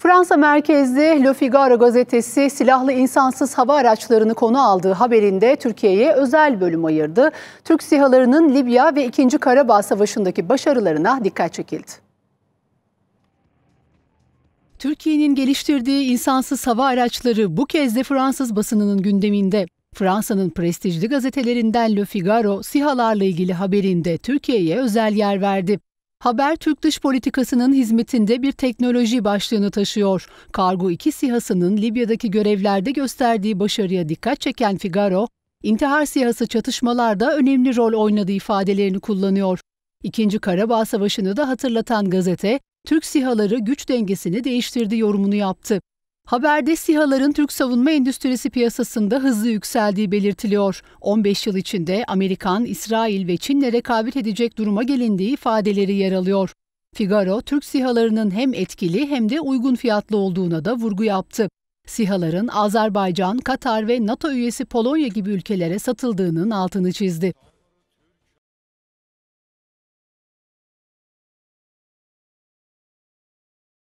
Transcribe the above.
Fransa merkezli Le Figaro gazetesi silahlı insansız hava araçlarını konu aldığı haberinde Türkiye'ye özel bölüm ayırdı. Türk sihalarının Libya ve 2. Karabağ Savaşı'ndaki başarılarına dikkat çekildi. Türkiye'nin geliştirdiği insansız hava araçları bu kez de Fransız basınının gündeminde. Fransa'nın prestijli gazetelerinden Le Figaro, SİHA'larla ilgili haberinde Türkiye'ye özel yer verdi. Haber Türk dış politikasının hizmetinde bir teknoloji başlığını taşıyor. Kargo 2 sihasının Libya'daki görevlerde gösterdiği başarıya dikkat çeken Figaro, intihar sihası çatışmalarda önemli rol oynadığı ifadelerini kullanıyor. İkinci Karabağ Savaşı'nı da hatırlatan gazete, Türk sihaları güç dengesini değiştirdi yorumunu yaptı. Haberde SİHA'ların Türk savunma endüstrisi piyasasında hızlı yükseldiği belirtiliyor. 15 yıl içinde Amerikan, İsrail ve Çin'le rekabet edecek duruma gelindiği ifadeleri yer alıyor. Figaro, Türk SİHA'larının hem etkili hem de uygun fiyatlı olduğuna da vurgu yaptı. SİHA'ların Azerbaycan, Katar ve NATO üyesi Polonya gibi ülkelere satıldığının altını çizdi.